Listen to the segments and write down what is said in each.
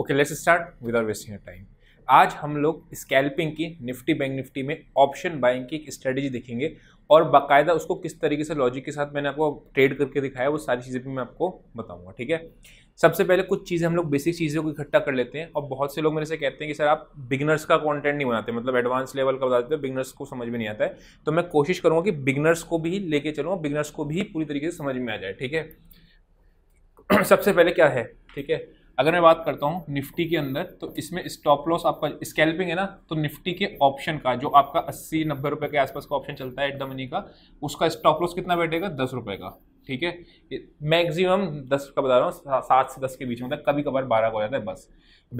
okay let's start without wasting time आज हम लोग स्कैल्पिंग की निफ्टी बैंक निफ्टी में ऑप्शन बाइंग की एक स्ट्रेटेजी देखेंगे और बाकायदा उसको किस तरीके से लॉजिक के साथ मैंने आपको ट्रेड करके दिखाया वो सारी चीज़ें भी मैं आपको बताऊंगा ठीक है सबसे पहले कुछ चीज़ें हम लोग बेसिक चीज़ों को इकट्ठा कर लेते हैं और बहुत से लोग मेरे से कहते हैं कि सर आप बिगनर्स का कंटेंट नहीं बनाते मतलब एडवांस लेवल का बताते हो बिगनर्स को समझ में नहीं आता है तो मैं कोशिश करूँगा कि बिगनर्स को भी लेके चलूँ बिगनर्स को भी पूरी तरीके से समझ में आ जाए ठीक है सबसे पहले क्या है ठीक है अगर मैं बात करता हूँ निफ्टी के अंदर तो इसमें स्टॉप लॉस आपका स्कैल्पिंग है ना तो निफ्टी के ऑप्शन का जो आपका अस्सी नब्बे रुपये के आसपास का ऑप्शन चलता है एट द मनी का उसका स्टॉप लॉस कितना बैठेगा दस रुपये का ठीक है मैक्सिमम दस का बता रहा हूँ सात से दस के बीच में मतलब कभी कभार बारह का हो जाता है बस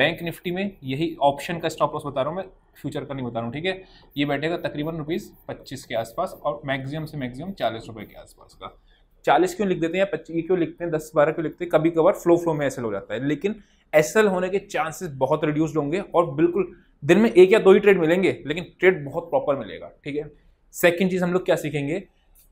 बैंक निफ्टी में यही ऑप्शन का स्टॉप लॉस बता रहा हूँ मैं फ्यूचर का नहीं बता रहा हूँ ठीक है ये बैठेगा तकरीबन रुपीज़ पच्चीस के आसपास और मैक्सिमम से मैक्सिमम चालीस रुपये के आसपास का चालीस क्यों लिख देते हैं या पच्चीस क्यों लिखते हैं दस बारह क्यों लिखते हैं कभी कभार फ्लो फ्लो में एसल हो जाता है लेकिन एसल होने के चांसेस बहुत रिड्यूस्ड होंगे और बिल्कुल दिन में एक या दो ही ट्रेड मिलेंगे लेकिन ट्रेड बहुत प्रॉपर मिलेगा ठीक है सेकेंड चीज़ हम लोग क्या सीखेंगे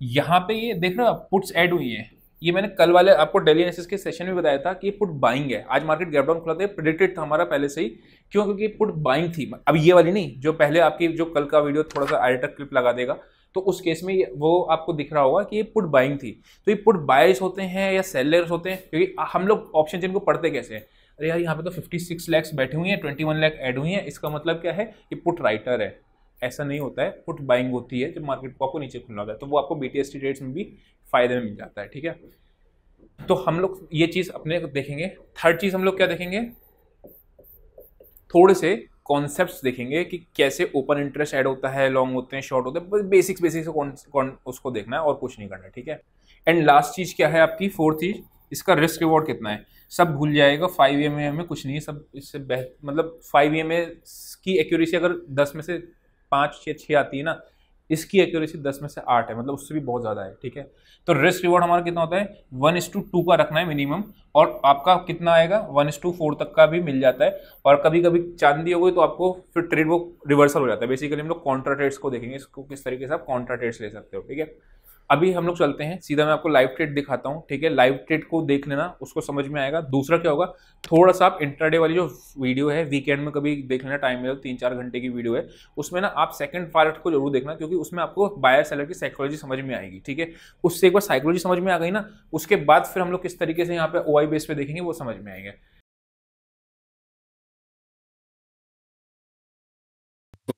यहाँ पे ये देख रहे पुट्स ऐड हुई हैं ये मैंने कल वाले आपको डेली एनालिसिस के सेशन में बताया था कि पुट बाइंग है आज मार्केट गैप डाउन खुला था प्रेडिक्टेड था हमारा पहले से ही क्यों क्योंकि पुट बाइंग थी अब ये वाली नहीं जो पहले आपकी जो कल का वीडियो थोड़ा सा आइडेटर क्लिप लगा देगा तो उस केस में वो आपको दिख रहा होगा कि ये पुट बाइंग थी तो ये पुट बायर्स होते हैं या सेलर्स होते हैं क्योंकि हम लोग ऑप्शन जिनको पढ़ते कैसे हैं अरे यार यहाँ पे तो 56 लैक्स बैठी हुई हैं 21 वन लाख एड हुई हैं इसका मतलब क्या है कि पुट राइटर है ऐसा नहीं होता है पुट बाइंग होती है जब मार्केट को आपको नीचे खुलना होता है तो वो आपको बी टी रेट्स में भी फायदे में मिल जाता है ठीक है तो हम लोग ये चीज़ अपने देखेंगे थर्ड चीज़ हम लोग क्या देखेंगे थोड़े से कॉन्सेप्ट देखेंगे कि कैसे ओपन इंटरेस्ट ऐड होता है लॉन्ग होते हैं शॉर्ट होते हैं बस बेसिक्स बेसिक्स उसको देखना है और कुछ नहीं करना है ठीक है एंड लास्ट चीज़ क्या है आपकी फोर्थ चीज़ इसका रिस्क रिवॉर्ड कितना है सब भूल जाएगा फाइव ई में कुछ नहीं है सब इससे बेहतर मतलब फाइव ई की एक्यूरेसी अगर दस में से पाँच छः छः आती है ना इसकी एक्यूरेसी दस में से आठ है मतलब उससे भी बहुत ज़्यादा है ठीक है तो रिस्क रिवॉर्ड हमारा कितना होता है वन इस टू टू का रखना है मिनिमम और आपका कितना आएगा वन इस टू फोर तक का भी मिल जाता है और कभी कभी चांदी हो गई तो आपको फिर ट्रेड वो रिवर्सल हो जाता है बेसिकली हम लोग कॉन्ट्रा ट्रेड्स को देखेंगे इसको किस तरीके से आप कॉन्ट्रा ट्रेड्स ले सकते हो ठीक है अभी हम लोग चलते हैं सीधा मैं आपको लाइव ट्रेड दिखाता हूँ ठीक है लाइव ट्रेड को देख लेना उसको समझ में आएगा दूसरा क्या होगा थोड़ा सा आप इंटरडे वाली जो वीडियो है वीकेंड में कभी देख लेना टाइम मिले तो तीन चार घंटे की वीडियो है उसमें ना आप सेकंड पार्ट को जरूर देखना क्योंकि उसमें आपको बायर सेलर की साइकोलॉजी समझ में आएगी ठीक है उससे एक बार साइकोलॉजी समझ में आ गई ना उसके बाद फिर हम लोग किस तरीके से यहाँ पे ओ बेस पे देखेंगे वो समझ में आएंगे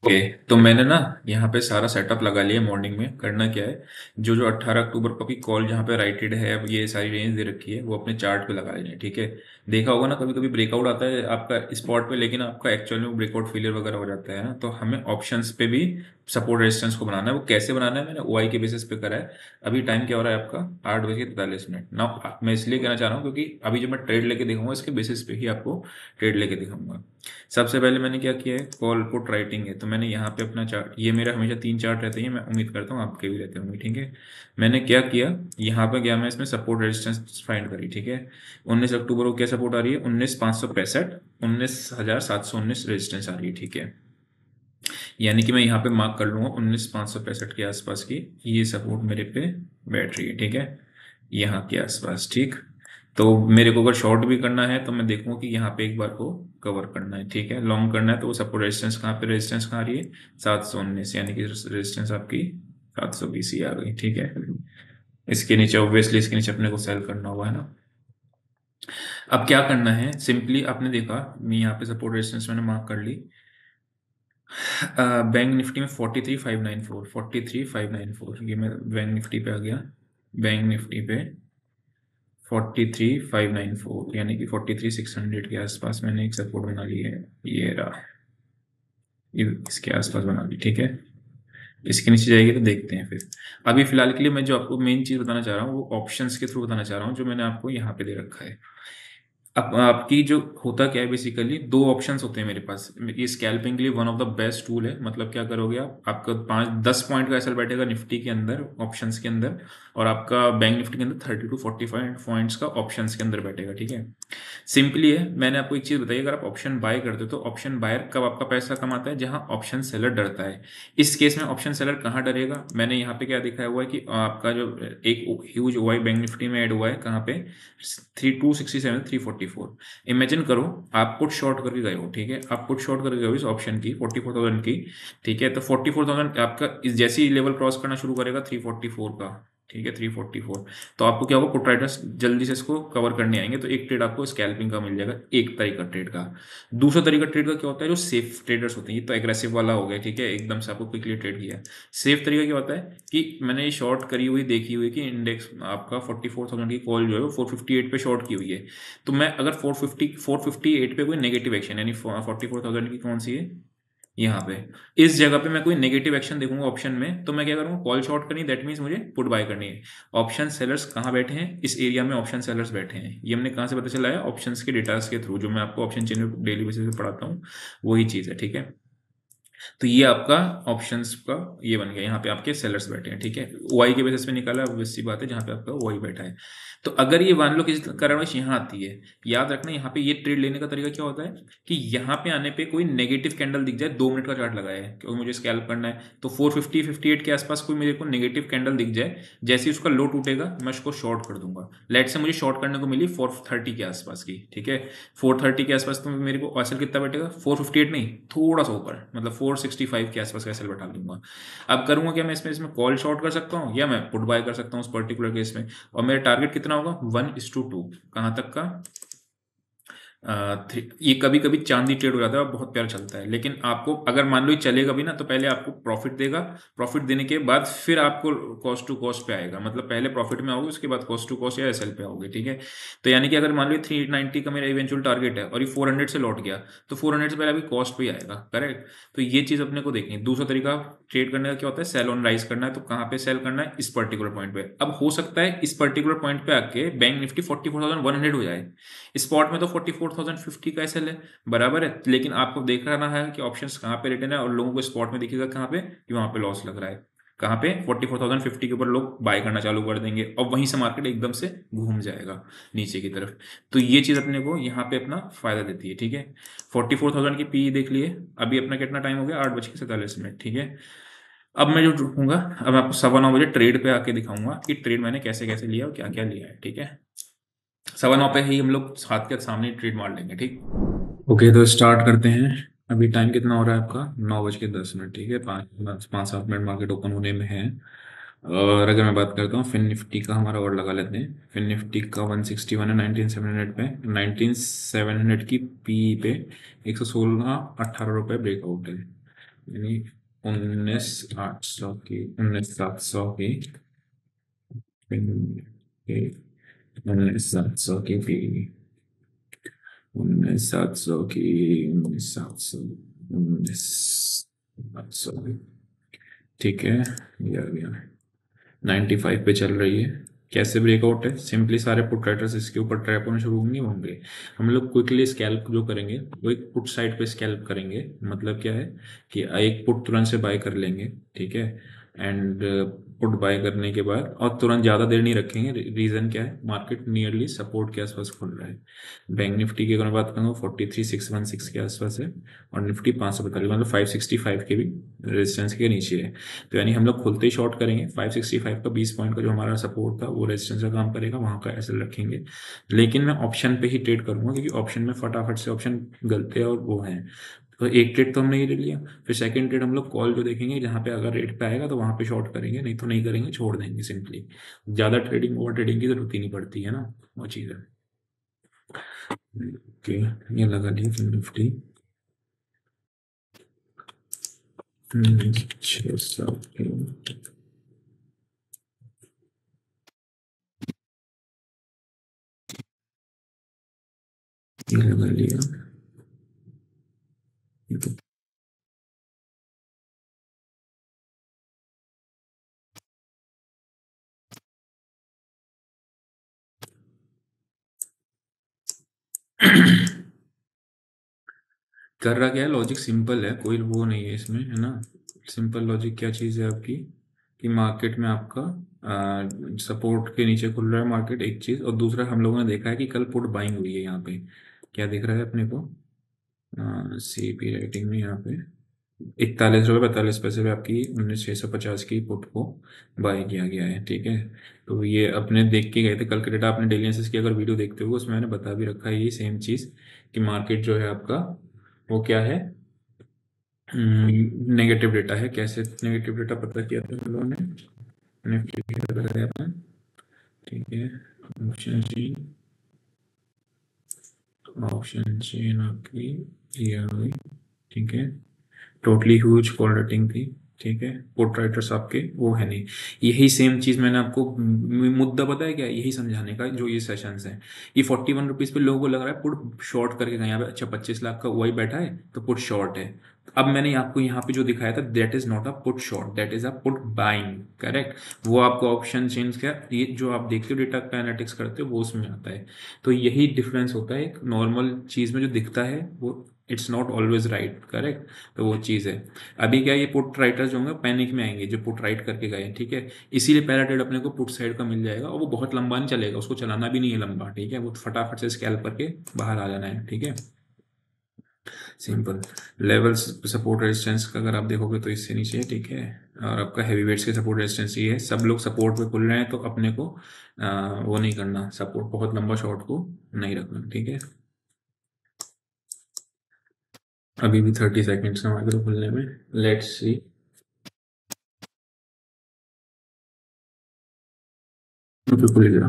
ओके okay, तो मैंने ना यहाँ पे सारा सेटअप लगा लिया मॉर्निंग में करना क्या है जो जो 18 अक्टूबर को की कॉल जहाँ पे राइटेड है अब ये सारी रेंज दे रखी है वो अपने चार्ट पे लगा लेना है ठीक है देखा होगा ना कभी कभी ब्रेकआउट आता है आपका स्पॉट पे लेकिन आपका एक्चुअल में ब्रेकआउट फेलियर वगैरह हो जाता है ना तो हमें ऑप्शन पे भी सपोर्ट रेजिस्टेंस को बनाना है वो कैसे बनाना है मैंने ओ के बेसिस पे करा है अभी टाइम क्या हो रहा है आपका आठ बजे तैतालीस मिनट ना मैं इसलिए कहना चाह रहा हूँ क्योंकि अभी जो मैं ट्रेड लेके देखूंगा इसके बेसिस पे ही आपको ट्रेड लेके दिखाऊंगा सबसे पहले मैंने क्या किया है कॉल पुट राइटिंग है तो मैंने यहाँ पे अपना चार्ट ये मेरा हमेशा तीन चार्ट रहते हैं मैं उम्मीद करता हूँ आपके भी रहते होंगे ठीक है मैंने क्या किया यहाँ पर गया मैं इसमें सपोर्ट रेजिस्टेंस फाइंड करी ठीक है उन्नीस अक्टूबर को क्या सपोर्ट आ रही है उन्नीस पाँच सौ पैंसठ उन्नीस हज़ार सात सौ उन्नीस रेजिस्टेंस आ रही है ठीक है यानी कि मैं यहाँ पे मार्क कर लूँगा उन्नीस पाँच सौ पैंसठ के आसपास की ये सपोर्ट मेरे पे बैठ रही है ठीक है यहाँ के आसपास ठीक तो मेरे को अगर शॉर्ट भी करना है तो मैं देखूँ कि यहाँ पे एक बार को कवर करना है ठीक है लॉन्ग करना है तो सपोर्ट रेजिस्टेंस कहाँ पे रेजिस्टेंस कहाँ आ रही है सात सौ उन्नीस यानी कि रेजिस्टेंस आपकी सात सौ बीस ही आ गई ठीक है इसके नीचे ऑब्वियसली इसके नीचे अपने को सेल करना होगा है ना अब क्या करना है सिंपली आपने देखा मैं यहाँ पे सपोर्ट रेजिस्टेंस मैंने मार्क कर ली बैंक निफ्टी में forty three five nine four forty three five nine four ये मैं बैंक निफ्टी पे आ गया बैंक निफ्टी पे forty three five nine four यानी कि फोर्टी थ्री सिक्स हंड्रेड के आसपास मैंने एक सपोर्ट बना ली है ये रहा ये इसके आसपास बना ली ठीक है इसके नीचे जाएगी तो देखते हैं फिर अभी फिलहाल के लिए मैं जो आपको मेन चीज़ बताना चाह रहा हूँ वो ऑप्शंस के थ्रू बताना चाह रहा हूँ जो मैंने आपको यहाँ पे दे रखा है अब आपकी जो होता क्या है बेसिकली दो ऑप्शन होते हैं मेरे पास ये स्कैल्पिंग के लिए one of the best tool है मतलब क्या करोगे आप आपका पांच दस पॉइंट का असर बैठेगा निफ्टी के अंदर ऑप्शन के अंदर और आपका बैंक निफ्टी के अंदर thirty two forty five points का ऑप्शन के अंदर बैठेगा ठीक है सिंपली है मैंने आपको एक चीज़ बताई अगर आप ऑप्शन बाय करते हो तो ऑप्शन बायर कब आपका पैसा कमाता है जहां ऑप्शन सेलर डरता है इस केस में ऑप्शन सेलर कहाँ डरेगा मैंने यहाँ पे क्या दिखाया हुआ है कि आपका जो एक ह्यूज वाई बैंक निफ्टी में एड हुआ है कहाँ पे three two sixty seven three forty 44 four imagine करो आप पुट शॉर्ट करके गए हो ठीक है आप पुट शॉर्ट करके गए हो इस ऑप्शन की फोर्टी फोर थाउजेंड की ठीक है तो फोर्टी फोर थाउजेंड आपका इस जैसी लेवल क्रॉस करना शुरू करेगा थ्री फोर्टी फोर का ठीक है थ्री फोर्टी फोर तो आपको क्या होगा पुट राइटर्स जल्दी से इसको कवर करने आएंगे तो एक ट्रेड आपको स्कैल्पिंग का मिल जाएगा एक तरीका ट्रेड का दूसरा तरीका ट्रेड का क्या होता है जो सेफ ट्रेडर्स होते हैं ये तो एग्रेसिव वाला हो गया ठीक है एकदम से आपको क्विकली ट्रेड किया सेफ तरीका क्या होता है कि मैंने शॉर्ट करी हुई देखी हुई कि इंडेक्स आपका फोर्टी फोर थाउजेंड की कॉल जो है वो फोर फिफ्टी एट पर शॉर्ट की हुई है तो मैं अगर four fifty four fifty eight पर कोई नेगेटिव एक्शन यानी फोर्टी फोर थाउजेंड की कौन सी है यहाँ पे इस जगह पे मैं कोई नेगेटिव एक्शन देखूंगा ऑप्शन में तो मैं क्या करूंगा कॉल शॉर्ट करनी दैट मीन मुझे पुट बाय करनी है ऑप्शन सेलर्स कहाँ बैठे हैं इस एरिया में ऑप्शन सेलर्स बैठे हैं ये हमने कहा से पता चला है ऑप्शन के डेटास के थ्रू जो मैं आपको ऑप्शन चेन डेली बेसिस पे पढ़ाता हूँ वही चीज़ है ठीक है तो ये आपका ऑप्शन का ये बन गया यहाँ पे आपके सेलर्स बैठे हैं ठीक है वाई के बेसिस पे निकाला वैसी बात है जहाँ पे आपका वाई बैठा है तो अगर ये मान लो किसी कारणवश यहाँ आती है याद रखना यहाँ पे ये ट्रेड लेने का तरीका क्या होता है कि यहाँ पे आने पे कोई नेगेटिव कैंडल दिख जाए दो मिनट का चार्ट लगाया है क्योंकि मुझे स्कैल्प करना है तो फोर फिफ्टी के आसपास कोई मेरे को नेगेटिव कैंडल दिख जाए जैसे ही उसका लो टूटेगा मैं उसको शॉर्ट कर दूंगा लाइट से मुझे शॉर्ट करने को मिली फोर के आसपास की ठीक है फोर के आसपास तो मेरे को असल कितना बैठेगा फोर नहीं थोड़ा सा ऊपर मतलब फोर फोर सिक्सटी फाइव के आसपास का सेल बैठा लूंगा अब करूंगा क्या मैं इसमें इसमें कॉल शॉर्ट कर सकता हूँ या मैं पुट बाय कर सकता हूँ उस पर्टिकुलर केस में और मेरा टारगेट कितना होगा वन इस टू टू कहाँ तक का ये कभी कभी चांदी ट्रेड हो जाता है और बहुत प्यार चलता है लेकिन आपको अगर मान लो ये चलेगा भी ना तो पहले आपको प्रॉफिट देगा प्रॉफिट देने के बाद फिर आपको कॉस्ट टू कॉस्ट पे आएगा मतलब पहले प्रॉफिट में आओगे उसके बाद कॉस्ट टू कॉस्ट या एस पे आओगे ठीक है तो यानी कि अगर मान लो थ्री नाइनटी का मेरा इवेंचुअल टारगेट है और ये फोर हंड्रेड से लौट गया तो फोर हंड्रेड से पहले अभी कॉस्ट पे आएगा करेक्ट तो ये चीज़ अपने को देखनी दूसरा तरीका ट्रेड करने का क्या होता है सेल ऑन राइज करना है तो कहाँ पे सेल करना है इस पर्टिकुलर पॉइंट पे अब हो सकता है इस पर्टिकुलर पॉइंट पे आके bank Nifty forty four thousand one hundred हो जाए स्पॉट में तो फोर्टी फोर 4050 का एसएल है बराबर है लेकिन आपको देख रहा है कि ऑप्शंस कहाँ पे रिटर्न है और लोगों को स्पॉट में दिखेगा कहाँ पे कि वहाँ पे लॉस लग रहा है कहाँ पे 44050 के ऊपर लोग बाय करना चालू कर देंगे और वहीं से मार्केट एकदम से घूम जाएगा नीचे की तरफ तो ये चीज़ अपने को यहाँ पे अपना फायदा देती है ठीक है 44000 की पी देख लिए अभी अपना कितना टाइम हो गया आठ बज के सैतालीस मिनट ठीक है अब मैं जो कहूँगा अब आपको सवा नौ बजे ट्रेड पे आके दिखाऊंगा कि ट्रेड मैंने कैसे कैसे लिया और क्या क्या लिया है ठीक है सवा नौ पे ही हम लोग हाथ के सामने ट्रेड मार लेंगे ठीक ओके तो स्टार्ट करते हैं अभी टाइम कितना हो रहा है आपका नौ बज के दस मिनट ठीक है पाँच पाँच सात मिनट मार्केट ओपन होने में है और अगर मैं बात करता हूँ फिन निफ्टी का हमारा ऑर्डर लगा लेते हैं फिन निफ्टी का वन सिक्सटी वन है नाइनटीन सेवन हंड्रेड पे नाइनटीन सेवन हंड्रेड की पी पे एक सौ सोलह अट्ठारह रुपये ब्रेकआउट है यानी उन्नीस आठ सौ की उन्नीस सात सौ की उन्नीस सात सौ की पीढ़ी उन्नीस सात सौ की उन्नीस सात सौ उन्नीस सात सौ ठीक है ये नाइन्टी फाइव पे चल रही है कैसे ब्रेकआउट है सिंपली सारे पुट राइटर्स इसके ऊपर ट्रैप होने शुरू होंगे होंगे हम लोग क्विकली स्कैल्प जो करेंगे वो एक पुट साइड पे स्कैल्प करेंगे मतलब क्या है कि एक पुट तुरंत से बाय कर लेंगे ठीक है एंड पुट बाय करने के बाद और तुरंत ज़्यादा देर नहीं रखेंगे रीज़न क्या है मार्केट नियरली सपोर्ट के आसपास खुल रहा है बैंक निफ्टी की अगर मैं बात करूँ forty three six one six के आसपास है और निफ्टी पाँच सौ बतालीस मतलब फाइव सिक्सटी फाइव के भी रेजिस्टेंस के नीचे है तो यानी हम लोग खुलते ही शॉर्ट करेंगे फाइव सिक्सटी फाइव का बीस पॉइंट का जो हमारा सपोर्ट था वो रेजिस्टेंस का काम करेगा वहाँ का ऐसे रखेंगे लेकिन मैं ऑप्शन पे ही ट्रेड करूंगा क्योंकि ऑप्शन में फटाफट से ऑप्शन गलते और वो हैं तो एक ट्रेड तो हमने ये ले लिया फिर सेकंड ट्रेड हम लोग कॉल जो देखेंगे जहाँ पे अगर रेट पे आएगा तो वहाँ पे शॉर्ट करेंगे नहीं तो नहीं करेंगे छोड़ देंगे सिंपली ज़्यादा ट्रेडिंग ओवर ट्रेडिंग की जरूरत ही नहीं पड़ती है ना वो चीज़ है ओके ये लगा लिया हम्म, निफ्टी ये लगा लिया कर रहा क्या है लॉजिक सिंपल है कोई वो नहीं है इसमें है ना सिंपल लॉजिक क्या चीज़ है आपकी कि मार्केट में आपका सपोर्ट के नीचे खुल रहा है मार्केट एक चीज़ और दूसरा हम लोगों ने देखा है कि कल पुट बाइंग हुई है यहाँ पे क्या दिख रहा है अपने को हाँ, सी पी राइटिंग में यहाँ पे इकतालीस रुपये पैंतालीस पैसे पे आपकी उन्नीस छः सौ पचास की पुट को बाय किया गया है ठीक है तो ये अपने देख के गए थे कल के डेटा आपने डेली एनसेस की अगर वीडियो देखते हो उसमें मैंने बता भी रखा है ये सेम चीज़ कि मार्केट जो है आपका वो क्या है नेगेटिव हम्म, डेटा है कैसे नेगेटिव डेटा पता किया था हम लोगों ने निफ्टी बताया ठीक है ऑप्शन जी ऑप्शन चेन आपकी ये ठीक है टोटली ह्यूज फॉल्डटिंग थी ठीक है पोर्ट राइटर्स आपके वो है नहीं यही सेम चीज़ मैंने आपको मुद्दा बताया क्या यही समझाने का जो ये सेशंस हैं ये फोर्टी वन रुपीज़ पे लोगों को लग रहा है पुट शॉर्ट करके गए यहाँ पे अच्छा पच्चीस लाख का वही बैठा है तो पुट शॉर्ट है अब मैंने आपको यहाँ पे जो दिखाया था that is not a put short that is a put buying correct वो आपको ऑप्शन चेंज किया ये जो आप देखते हो डेटा एनालिटिक्स करते हो वो उसमें आता है तो यही डिफरेंस होता है एक नॉर्मल चीज़ में जो दिखता है वो it's not always right correct तो वो चीज़ है अभी क्या ये पुट राइटर जो होंगे पैनिक में आएंगे जो पुट राइट करके गए ठीक है इसीलिए पहला ट्रेड अपने को पुट साइड का मिल जाएगा और वो बहुत लंबा नहीं चलेगा उसको चलाना भी नहीं है लंबा ठीक है वो फटाफट से स्कैल करके बाहर आ जाना है ठीक है सिंपल लेवल्स सपोर्ट रेजिस्टेंस का अगर आप देखोगे तो इससे नीचे ठीक है और आपका हैवी वेट्स के सपोर्ट रेजिस्टेंस ये है सब लोग सपोर्ट पे खुल रहे हैं तो अपने को आ, वो नहीं करना सपोर्ट बहुत लंबा शॉर्ट को नहीं रखना ठीक है अभी भी थर्टी सेकेंड्स का माइक्रो खुलने में लेट्स सी खुल गया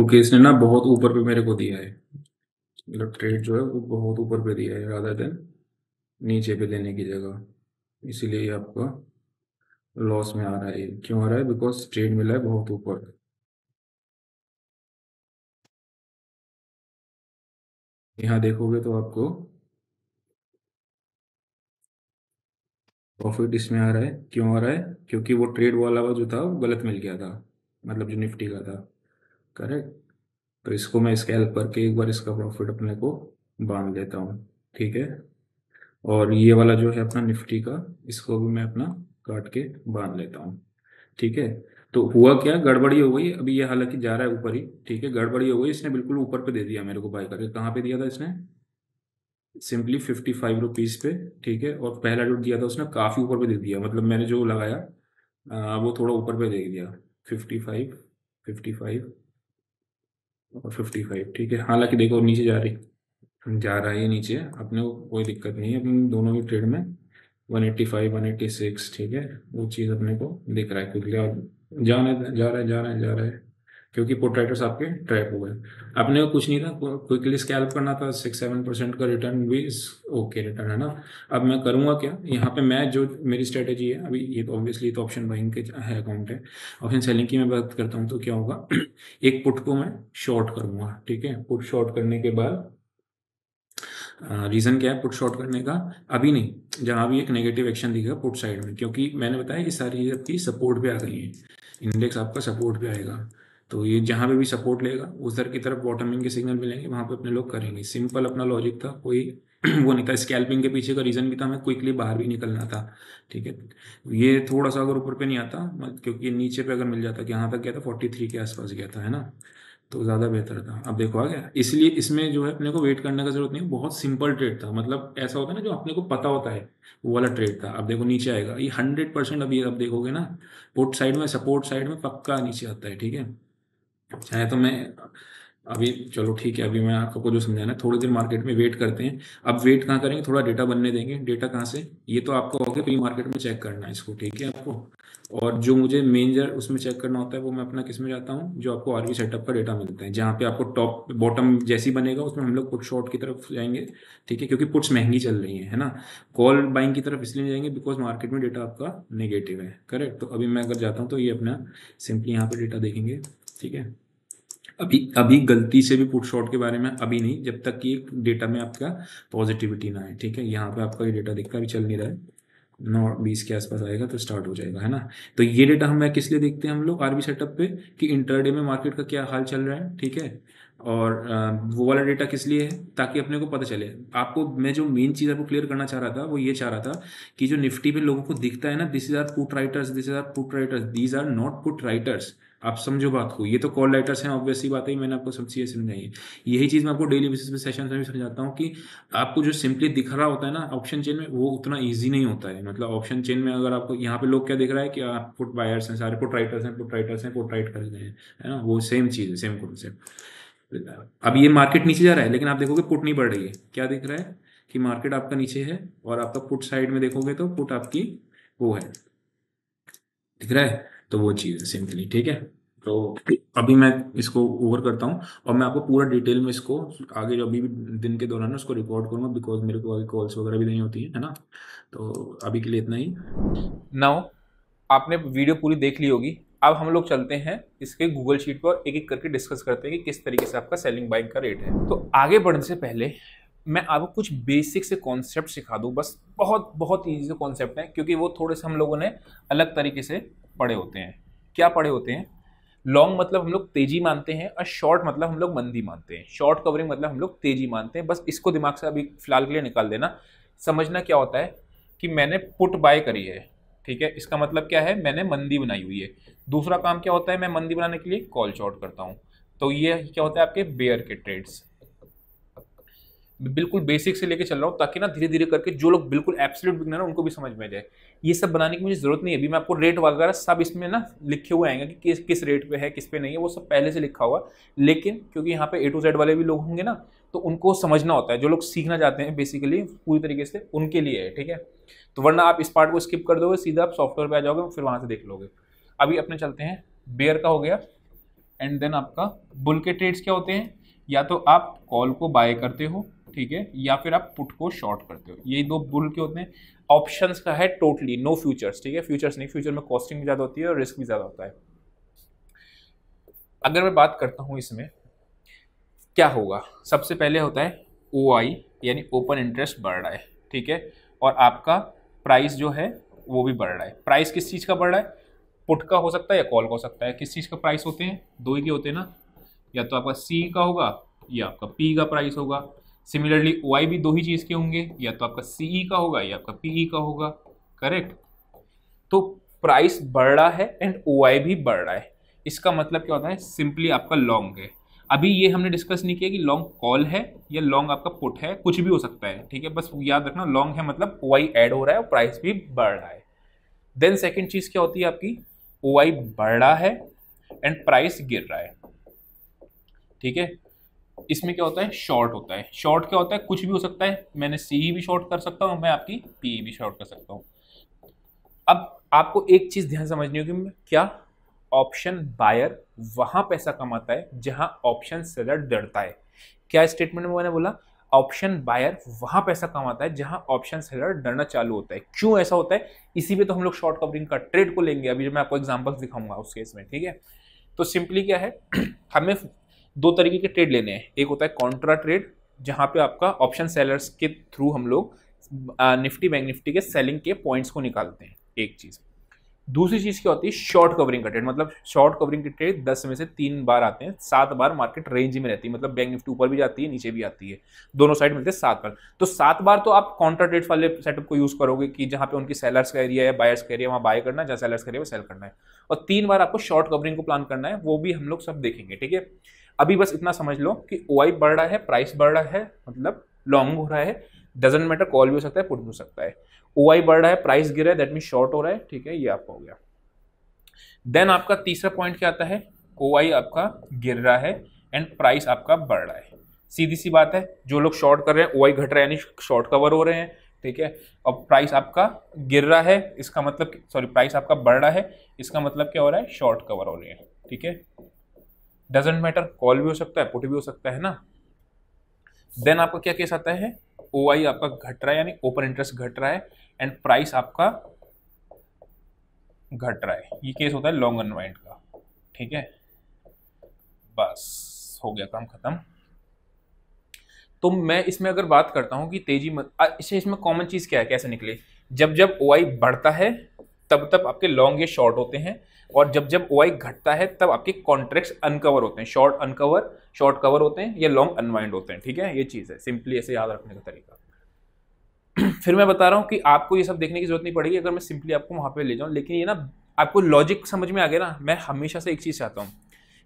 ओके इसने ना बहुत ऊपर पे मेरे को दिया है मतलब ट्रेड जो है वो बहुत ऊपर पे दिया है राधा देन नीचे पे लेने की जगह इसीलिए आपका लॉस में आ रहा है क्यों आ रहा है बिकॉज ट्रेड मिला है बहुत ऊपर यहाँ देखोगे तो आपको प्रॉफिट इसमें आ रहा है क्यों आ रहा है क्योंकि वो ट्रेड वाला जो था वो गलत मिल गया था मतलब जो निफ्टी का था करेक्ट तो इसको मैं हेल्प करके एक बार इसका प्रॉफिट अपने को बांध लेता हूँ ठीक है और ये वाला जो है अपना निफ्टी का इसको भी मैं अपना काट के बांध लेता हूँ ठीक है तो हुआ क्या गड़बड़ी हो गई अभी ये हालांकि जा रहा है ऊपर ही ठीक है गड़बड़ी हो गई इसने बिल्कुल ऊपर पे दे दिया मेरे को बाय करके कहाँ पे दिया था इसने सिंपली फिफ्टी फाइव रुपीज़ पे ठीक है और पहला जो दिया था उसने काफ़ी ऊपर पे दे दिया मतलब मैंने जो लगाया आ, वो थोड़ा ऊपर पे दे दिया फिफ्टी फाइव फिफ्टी फाइव और फिफ्टी फाइव ठीक है हालांकि देखो नीचे जा रही जा रहा है ये नीचे अपने को कोई दिक्कत नहीं है अपने दोनों ही ट्रेड में 185 186 ठीक है वो चीज़ अपने को दिख रहा है क्योंकि आप जाने जा रहा है जा रहा है जा रहा है क्योंकि पोट्राइटर्स आपके ट्रैप हुए अपने को कुछ नहीं था क्विकली स्कैल्प करना था सिक्स सेवन परसेंट का रिटर्न भी ओके रिटर्न है ना अब मैं करूँगा क्या यहाँ पे मैं जो मेरी स्ट्रेटेजी है अभी ये तो ऑब्वियसली तो ऑप्शन बाइंग के है अकाउंट है ऑप्शन सेलिंग की मैं बात करता हूँ तो क्या होगा एक पुट को मैं शॉर्ट करूँगा ठीक है पुट शॉर्ट करने के बाद रीज़न क्या है पुट शॉर्ट करने का अभी नहीं जहां भी एक नेगेटिव एक्शन दिखेगा पुट साइड में क्योंकि मैंने बताया ये सारी चीज़ आपकी सपोर्ट पे आ गई है इंडेक्स आपका सपोर्ट पे आएगा तो ये जहां पे भी सपोर्ट लेगा उधर की तरफ बॉटमिंग के सिग्नल मिलेंगे वहां पे अपने लोग करेंगे सिंपल अपना लॉजिक था कोई वो नहीं था स्कैल्पिंग के पीछे का रीज़न भी था हमें क्विकली बाहर भी निकलना था ठीक है ये थोड़ा सा अगर ऊपर पे नहीं आता क्योंकि नीचे पे अगर मिल जाता कि यहाँ तक गया था फोर्टी थ्री के आसपास गया था है ना तो ज़्यादा बेहतर था अब देखो आ गया इसलिए इसमें जो है अपने को वेट करने का जरूरत नहीं बहुत सिंपल ट्रेड था मतलब ऐसा होता है ना जो अपने को पता होता है वो वाला ट्रेड था अब देखो नीचे आएगा ये हंड्रेड परसेंट अभी अब देखोगे ना पुट साइड में सपोर्ट साइड में पक्का नीचे आता है ठीक है चाहे तो मैं अभी चलो ठीक है अभी मैं आपको जो समझाना है थोड़ी देर मार्केट में वेट करते हैं अब वेट कहाँ करेंगे थोड़ा डेटा बनने देंगे डेटा कहाँ से ये तो आपको होगा प्री मार्केट में चेक करना है इसको ठीक है आपको और जो मुझे मेजर उसमें चेक करना होता है वो मैं अपना किस में जाता हूँ जो आपको आरवी सेटअप का डेटा मिलता है जहाँ पे आपको टॉप बॉटम जैसी बनेगा उसमें हम लोग पुट शॉर्ट की तरफ जाएंगे ठीक है क्योंकि पुट्स महंगी चल रही है, है ना कॉल बाइंग की तरफ इसलिए जाएंगे बिकॉज मार्केट में डेटा आपका नेगेटिव है करेक्ट तो अभी मैं अगर जाता हूँ तो ये अपना सिंपली यहाँ पर डेटा देखेंगे ठीक है अभी अभी गलती से भी पुट शॉर्ट के बारे में अभी नहीं जब तक कि डेटा में आपका पॉजिटिविटी ना है ठीक है यहाँ पे आपका ये डेटा देखकर अभी चल नहीं रहा है नौ बीस के आसपास आएगा तो स्टार्ट हो जाएगा है ना तो ये डेटा हम किस लिए देखते हैं हम लोग आरबी सेटअप पे कि इंटरडे में मार्केट का क्या हाल चल रहा है ठीक है और वो वाला डेटा किस लिए है ताकि अपने को पता चले आपको मैं जो मेन चीज़ आपको क्लियर करना चाह रहा था वो ये चाह रहा था कि जो निफ्टी पे लोगों को दिखता है ना this is our put writers this is our put writers these are not put writers आप समझो बात को ये तो कॉल राइटर्स हैं ऑब्वियसली बात है मैंने आपको सब चीज़ें समझाई है यही चीज़ मैं आपको डेली बेसिस पे सेशन में भी समझाता हूँ कि आपको जो सिंपली दिख रहा होता है ना ऑप्शन चेन में वो उतना ईजी नहीं होता है मतलब ऑप्शन चेन में अगर आपको यहाँ पे लोग क्या दिख रहा है कि आप पुट बायर्स हैं सारे पुट राइटर्स हैं पुट राइटर्स हैं पुट राइट कर रहे हैं है ना वो सेम चीज़ है सेम कॉन्सेप्ट अब ये मार्केट नीचे जा रहा है लेकिन आप देखोगे पुट नहीं बढ़ रही है क्या दिख रहा है कि मार्केट आपका नीचे है और आपका पुट साइड में देखोगे तो पुट आपकी वो है दिख रहा है तो वो चीज़ है सिंपली ठीक है तो अभी मैं इसको ओवर करता हूँ और मैं आपको पूरा डिटेल में इसको आगे जो अभी भी दिन के दौरान उसको रिकॉर्ड करूंगा बिकॉज मेरे को आगे कॉल्स वगैरह भी नहीं होती है है ना तो अभी के लिए इतना ही नाउ आपने वीडियो पूरी देख ली होगी अब हम लोग चलते हैं इसके गूगल शीट पर एक एक करके डिस्कस करते हैं कि किस तरीके से आपका सेलिंग बाइंग का रेट है तो आगे बढ़ने से पहले मैं आपको कुछ बेसिक से कॉन्सेप्ट सिखा दूँ बस बहुत बहुत ईजी से कॉन्सेप्ट हैं क्योंकि वो थोड़े से हम लोगों ने अलग तरीके से पढ़े होते हैं क्या पढ़े होते हैं लॉन्ग मतलब हम लोग तेजी मानते हैं और शॉर्ट मतलब हम लोग मंदी मानते हैं शॉर्ट कवरिंग मतलब हम लोग तेजी मानते हैं बस इसको दिमाग से अभी फिलहाल के लिए निकाल देना समझना क्या होता है कि मैंने पुट बाय करी है ठीक है इसका मतलब क्या है मैंने मंदी बनाई हुई है दूसरा काम क्या होता है मैं मंदी बनाने के लिए कॉल शॉर्ट करता हूँ तो ये क्या होता है आपके बेयर के ट्रेड्स बिल्कुल बेसिक से लेके चल रहा हूँ ताकि ना धीरे धीरे करके जो लोग बिल्कुल एब्सोल्यूट बिगनर उनको भी समझ में आ जाए ये सब बनाने की मुझे जरूरत नहीं है अभी मैं आपको रेट वगैरह सब इसमें ना लिखे हुए आएंगे कि किस किस रेट पे है किस पे नहीं है वो सब पहले से लिखा हुआ लेकिन क्योंकि यहाँ पे ए टू जेड वाले भी लोग होंगे ना तो उनको समझना होता है जो लोग सीखना चाहते हैं बेसिकली पूरी तरीके से उनके लिए है ठीक है तो वरना आप इस पार्ट को स्किप कर दोगे सीधा आप सॉफ्टवेयर पे आ जाओगे फिर वहाँ से देख लोगे अभी अपने चलते हैं बेयर का हो गया एंड देन आपका बुल के ट्रेड्स क्या होते हैं या तो आप कॉल को बाय करते हो ठीक है या फिर आप पुट को शॉर्ट करते हो यही दो बुल के होते हैं ऑप्शंस का है टोटली नो फ्यूचर्स ठीक है फ्यूचर्स नहीं फ्यूचर में कॉस्टिंग भी ज़्यादा होती है और रिस्क भी ज़्यादा होता है अगर मैं बात करता हूँ इसमें क्या होगा सबसे पहले होता है ओ आई यानी ओपन इंटरेस्ट बढ़ रहा है ठीक है और आपका प्राइस जो है वो भी बढ़ रहा है प्राइस किस चीज़ का बढ़ रहा है पुट का हो सकता है या कॉल का हो सकता है किस चीज़ का प्राइस होते हैं दो ही के होते हैं ना या तो आपका सी का होगा या आपका पी का प्राइस होगा सिमिलरली ओ भी दो ही चीज़ के होंगे या तो आपका सी का होगा या आपका पी का होगा करेक्ट तो प्राइस बढ़ रहा है एंड ओ भी बढ़ रहा है इसका मतलब क्या होता है सिंपली आपका लॉन्ग है अभी ये हमने डिस्कस नहीं किया कि लॉन्ग कॉल है या लॉन्ग आपका पुट है कुछ भी हो सकता है ठीक है बस याद रखना लॉन्ग है मतलब ओ आई एड हो रहा है और प्राइस भी बढ़ रहा है देन सेकेंड चीज़ क्या होती है आपकी ओ आई बढ़ रहा है एंड प्राइस गिर रहा है ठीक है इसमें क्या होता है शॉर्ट होता है शॉर्ट क्या होता है कुछ भी हो सकता है मैंने सी भी शॉर्ट कर सकता हूँ मैं आपकी पी भी शॉर्ट कर सकता हूँ अब आपको एक चीज़ ध्यान समझनी होगी क्या ऑप्शन बायर वहां पैसा कमाता है जहां ऑप्शन सेलर डरता है क्या स्टेटमेंट में मैंने बोला ऑप्शन बायर वहां पैसा कमाता है जहां ऑप्शन सेलर डरना चालू होता है क्यों ऐसा होता है इसी पे तो हम लोग शॉर्ट कवरिंग का ट्रेड को लेंगे अभी मैं आपको एग्जाम्पल दिखाऊंगा उस केस में ठीक है तो सिंपली क्या है हमें दो तरीके के ट्रेड लेने हैं एक होता है कॉन्ट्रा ट्रेड जहां पे आपका ऑप्शन सेलर्स के थ्रू हम लोग निफ्टी बैंक निफ्टी के सेलिंग के पॉइंट्स को निकालते हैं एक चीज़ दूसरी चीज क्या होती है शॉर्ट कवरिंग का ट्रेड मतलब शॉर्ट कवरिंग के ट्रेड दस में से तीन बार आते हैं सात बार मार्केट रेंज में रहती है मतलब बैंक निफ्टी ऊपर भी जाती है नीचे भी आती है दोनों साइड मिलते हैं सात बार तो सात बार तो आप काउंटर ट्रेड वाले सेटअप को यूज करोगे कि जहां पे उनकी सेलर्स का एरिया है बायर्स का एरिया वहां बाय करना है जहां सेलर्स का एरिया सेल करना है और तीन बार आपको शॉर्ट कवरिंग को प्लान करना है वो भी हम लोग सब देखेंगे ठीक है अभी बस इतना समझ लो कि ओ बढ़ रहा है प्राइस बढ़ रहा है मतलब लॉन्ग हो रहा है डजेंट मैटर कॉल भी हो सकता है पुट भी हो सकता है ओ आई बढ़ रहा है प्राइस गिर रहा है दैट मीन शॉर्ट हो रहा है ठीक है ये आपका हो गया देन आपका तीसरा पॉइंट क्या आता है ओ आपका गिर रहा है एंड प्राइस आपका बढ़ रहा है सीधी सी बात है जो लोग शॉर्ट कर रहे हैं ओ घट रहा है यानी शॉर्ट कवर हो रहे हैं ठीक है और प्राइस आपका गिर रहा है इसका मतलब सॉरी प्राइस आपका बढ़ रहा है इसका मतलब क्या हो रहा है शॉर्ट कवर हो रहे हैं ठीक है डजेंट मैटर कॉल भी हो सकता है पुट भी हो सकता है ना देन आपका क्या केस आता है ओ आपका घट रहा है यानी ओपन इंटरेस्ट घट रहा है एंड प्राइस आपका घट रहा है ये केस होता है लॉन्ग अनवाइंड का ठीक है बस हो गया काम खत्म तो मैं इसमें अगर बात करता हूं कि तेजी मत इसमें कॉमन चीज़ क्या है कैसे निकले जब जब ओ बढ़ता है तब तब आपके लॉन्ग या शॉर्ट होते हैं और जब जब ओ घटता है तब आपके कॉन्ट्रैक्ट्स अनकवर होते हैं शॉर्ट अनकवर शॉर्ट कवर होते हैं या लॉन्ग अनवाइंड होते हैं ठीक है ये चीज़ है सिंपली ऐसे याद रखने का तरीका फिर मैं बता रहा हूँ कि आपको ये सब देखने की जरूरत नहीं पड़ेगी अगर मैं सिंपली आपको वहाँ पे ले जाऊँ लेकिन ये ना आपको लॉजिक समझ में आ गया ना मैं हमेशा से एक चीज़ चाहता हूँ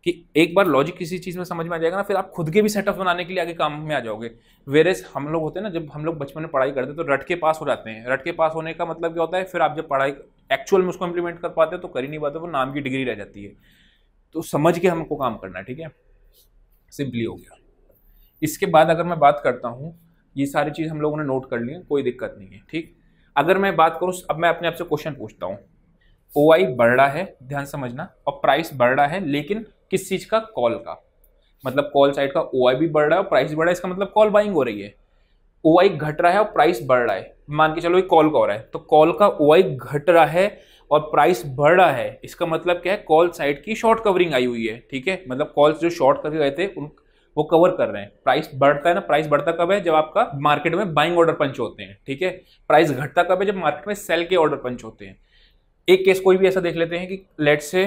कि एक बार लॉजिक किसी चीज़ में समझ में आ जाएगा ना फिर आप खुद के भी सेटअप बनाने के लिए आगे काम में आ जाओगे वेरेस हम लोग होते हैं ना जब हम लोग बचपन में पढ़ाई करते हैं तो रट के पास हो जाते हैं रट के पास होने का मतलब क्या होता है फिर आप जब पढ़ाई एक्चुअल में उसको इम्प्लीमेंट कर पाते हो तो कर ही नहीं पाते वो नाम की डिग्री रह जाती है तो समझ के हमको काम करना है ठीक है सिंपली हो गया इसके बाद अगर मैं बात करता हूँ ये सारी चीज़ हम लोगों ने नोट कर ली है कोई दिक्कत नहीं है ठीक अगर मैं बात करूँ अब मैं अपने आप से क्वेश्चन पूछता हूँ ओ आई बढ़ रहा है ध्यान समझना और प्राइस बढ़ रहा है लेकिन किस चीज़ का कॉल का मतलब कॉल साइड का ओ भी बढ़ रहा है और प्राइस बढ़ रहा है इसका मतलब कॉल बाइंग हो रही है ओ घट रहा है और प्राइस बढ़ रहा है मान के चलो कॉल का हो रहा है तो कॉल का ओ घट रहा है और प्राइस बढ़ रहा है इसका मतलब क्या है कॉल साइड की शॉर्ट कवरिंग आई हुई है ठीक है मतलब कॉल्स जो शॉर्ट करके गए थे उन वो कवर कर रहे हैं प्राइस बढ़ता है ना प्राइस बढ़ता कब है जब आपका मार्केट में बाइंग ऑर्डर पंच होते हैं ठीक है प्राइस घटता कब है जब मार्केट में सेल के ऑर्डर पंच होते हैं एक केस कोई भी ऐसा देख लेते हैं कि लेट से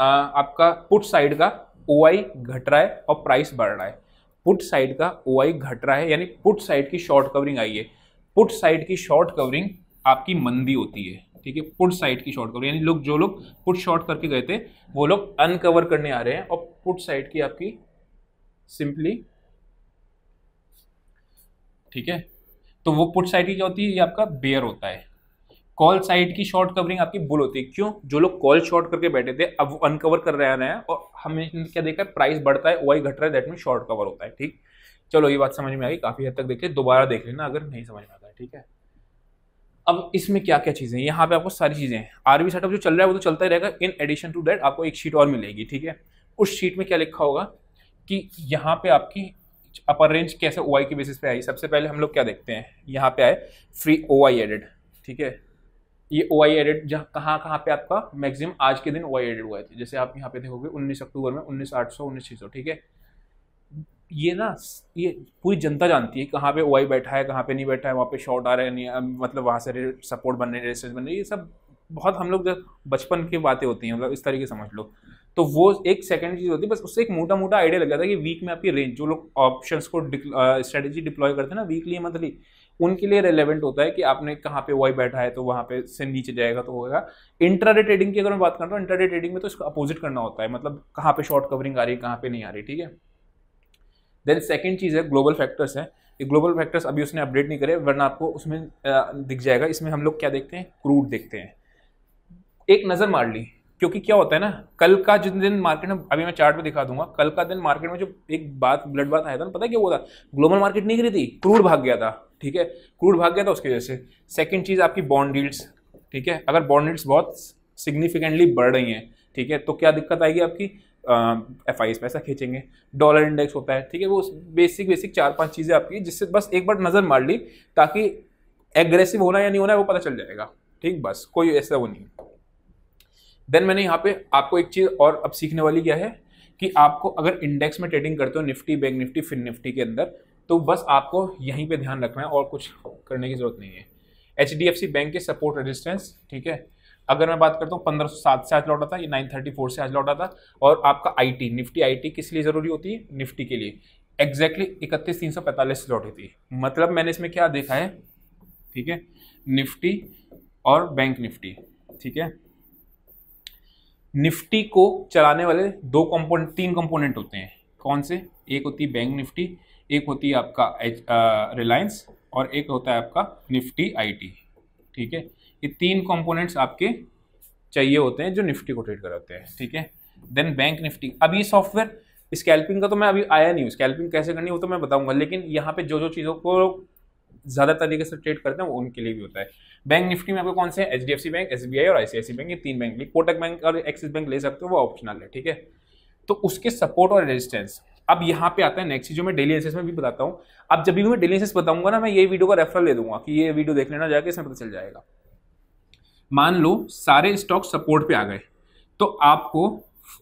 आपका पुट साइड का ओ घट रहा है और प्राइस बढ़ रहा है पुट साइड का ओ घट रहा है यानी पुट साइड की शॉर्ट कवरिंग आई है पुट साइड की शॉर्ट कवरिंग आपकी मंदी होती है ठीक है पुट साइड की शॉर्ट कवरिंग यानी लोग जो लोग पुट शॉर्ट करके गए थे वो लोग अनकवर करने आ रहे हैं और पुट साइड की आपकी सिंपली ठीक है तो वो पुट साइड की क्या होती है ये आपका बेयर होता है कॉल साइड की शॉर्ट कवरिंग आपकी बुल होती है क्यों जो लोग कॉल शॉर्ट करके बैठे थे अब वो अनकवर कर रहे हैं और हमने क्या देखा प्राइस बढ़ता है वाई घट रहा है दैट मीन शॉर्ट कवर होता है ठीक चलो ये बात समझ में आ गई काफ़ी हद तक देखिए दोबारा देख लेना अगर नहीं समझ में आता है ठीक है अब इसमें क्या क्या चीज़ें यहाँ पे आपको सारी चीज़ें आरबी सेटअप जो चल रहा है वो तो चलता ही रहेगा इन एडिशन टू डेट आपको एक शीट और मिलेगी ठीक है उस शीट में क्या लिखा होगा कि यहाँ पे आपकी अपर रेंज कैसे ओ की बेसिस पे आई सबसे पहले हम लोग क्या देखते हैं यहाँ पे आए फ्री ओ एडेड ठीक है ये ओ आई एडेड जहाँ कहाँ कहाँ पे आपका मैक्सिमम आज के दिन ओ आई एडेड हुआ थे जैसे आप यहाँ पे देखोगे उन्नीस अक्टूबर में उन्नीस आठ सौ उन्नीस छः सौ ठीक है ये ना ये पूरी जनता जानती है कहाँ पे ओ आई बैठा है कहाँ पे नहीं बैठा है वहाँ पे शॉर्ट आ रहे हैं नहीं मतलब वहाँ से सपोर्ट बन रहे रेसेस बन रहे ये सब बहुत हम लोग बचपन की बातें होती हैं मतलब इस तरीके समझ लो तो वो एक सेकेंड चीज़ होती है बस उससे एक मोटा मोटा आइडिया लग जाता है कि वीक में आपकी रेंज जो लोग ऑप्शन को स्ट्रेटेजी डिप्लॉय करते हैं ना वीकली मंथली उनके लिए रिलेवेंट होता है कि आपने कहाँ पे वाई बैठा है तो वहाँ पे से नीचे जाएगा तो होगा इंटरडे ट्रेडिंग की अगर मैं बात कर रहा हूँ इंटरडे ट्रेडिंग में तो इसका अपोजिट करना होता है मतलब कहाँ पे शॉर्ट कवरिंग आ रही है कहाँ पे नहीं आ रही ठीक है देन सेकेंड चीज़ है ग्लोबल फैक्टर्स है ये ग्लोबल फैक्टर्स अभी उसने अपडेट नहीं करे वरना आपको उसमें दिख जाएगा इसमें हम लोग क्या देखते हैं क्रूड देखते हैं एक नज़र मार ली क्योंकि क्या होता है ना कल का जिस दिन मार्केट में अभी मैं चार्ट में दिखा दूंगा कल का दिन मार्केट में जो एक बात ब्लड बात आया था ना पता क्या हुआ था ग्लोबल मार्केट नहीं गिरी थी क्रूड भाग गया था ठीक है क्रूड भाग गया था उसकी वजह से सेकेंड चीज़ आपकी बॉन्ड डील्स ठीक है अगर बॉन्ड डील्स बहुत सिग्निफिकेंटली बढ़ रही हैं ठीक है तो क्या दिक्कत आएगी आपकी एफ आई पैसा खींचेंगे डॉलर इंडेक्स होता है ठीक है वो बेसिक बेसिक चार पांच चीज़ें आपकी जिससे बस एक बार नज़र मार ली ताकि एग्रेसिव होना या नहीं होना है वो पता चल जाएगा ठीक बस कोई ऐसा वो नहीं देन मैंने यहाँ पे आपको एक चीज़ और अब सीखने वाली क्या है कि आपको अगर इंडेक्स में ट्रेडिंग करते हो Nifty bank Nifty Fin Nifty के अंदर तो बस आपको यहीं पे ध्यान रखना है और कुछ करने की ज़रूरत नहीं है H D F C bank के सपोर्ट रेजिस्टेंस ठीक है अगर मैं बात करता हूँ पंद्रह सौ सात से आज लौटा था ये नाइन थर्टी फोर से आज लौटा था और आपका I T Nifty I T किस लिए ज़रूरी होती है निफ्टी के लिए एग्जैक्टली इकतीस तीन सौ पैंतालीस से लौटी थी मतलब मैंने इसमें क्या देखा है ठीक है निफ्टी और बैंक निफ्टी ठीक है निफ्टी को चलाने वाले दो कंपोनेंट तीन कंपोनेंट होते हैं कौन से एक होती है बैंक निफ्टी एक होती है आपका रिलायंस और एक होता है आपका निफ्टी आईटी ठीक है ये तीन कंपोनेंट्स आपके चाहिए होते हैं जो निफ्टी को ट्रेड कराते हैं ठीक है देन बैंक निफ्टी अब ये सॉफ्टवेयर स्कैल्पिंग का तो मैं अभी आया नहीं हूँ स्कैल्पिंग कैसे करनी वो तो मैं बताऊंगा लेकिन यहाँ पे जो जो चीज़ों को ज़्यादा तरीके से ट्रेड करते हैं वो उनके लिए भी होता है बैंक निफ्टी में आपको कौन से H D F C bank S B I और I C I C bank ये तीन बैंक लिए कोटक बैंक और एक्सिस बैंक ले सकते हो वो ऑप्शनल है ठीक है तो उसके सपोर्ट और रेजिस्टेंस अब यहाँ पे आता है नेक्स्ट जो मैं डेली एसेस में भी बताता हूँ अब जब भी मैं डेली एसेस बताऊंगा ना मैं ये वीडियो का रेफरल ले दूंगा कि ये वीडियो देख लेना जाएगा इसमें पता चल जाएगा मान लो सारे स्टॉक सपोर्ट पे आ गए तो आपको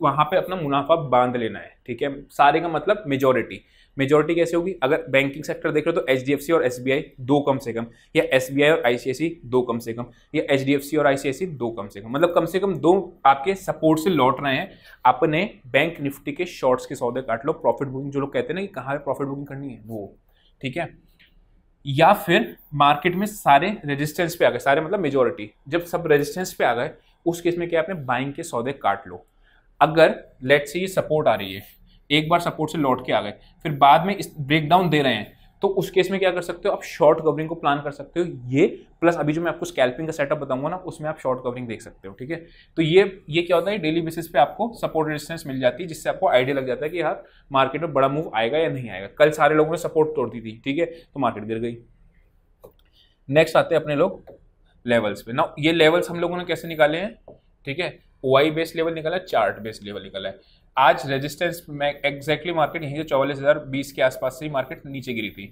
वहां पे अपना मुनाफा बांध लेना है ठीक है सारे का मतलब मेजोरिटी मेजोरिटी कैसे होगी अगर बैंकिंग सेक्टर देख रहे हो तो एच और एस दो कम से कम या एस और आई दो कम से कम या एच और आई दो कम से कम मतलब कम से कम दो आपके सपोर्ट से लौट रहे हैं अपने बैंक निफ्टी के शॉर्ट्स के सौदे काट लो प्रॉफिट बुकिंग जो लोग कहते हैं ना कि कहाँ प्रॉफिट बुकिंग करनी है वो ठीक है या फिर मार्केट में सारे रेजिस्टेंस पे आ गए सारे मतलब मेजोरिटी जब सब रेजिस्टेंस पे आ गए उस केस में क्या आपने बाइंग के सौदे काट लो अगर लेट से ये सपोर्ट आ रही है एक बार सपोर्ट से लौट के आ गए फिर बाद में ब्रेकडाउन दे रहे हैं तो उस केस में क्या कर सकते हो आप शॉर्ट कवरिंग को प्लान कर सकते हो ये प्लस अभी जो मैं आपको स्कैल्पिंग का सेटअप बताऊंगा ना उसमें आप शॉर्ट कवरिंग देख सकते हो ठीक है तो ये ये क्या होता है डेली बेसिस पे आपको सपोर्ट रेजिस्टेंस मिल जाती है जिससे आपको आइडिया लग जाता है कि यार मार्केट में बड़ा मूव आएगा या नहीं आएगा कल सारे लोगों ने सपोर्ट तोड़ दी थी ठीक है तो मार्केट गिर गई नेक्स्ट आते हैं अपने लोग लेवल्स पे ना ये लेवल्स हम लोगों ने कैसे निकाले हैं ठीक है ओ बेस्ड लेवल निकाला है चार्ट बेस्ड लेवल निकाला है आज रेजिस्टेंस में एग्जैक्टली मार्केट यहीं से चौवालीस हज़ार बीस के आसपास से ही मार्केट नीचे गिरी थी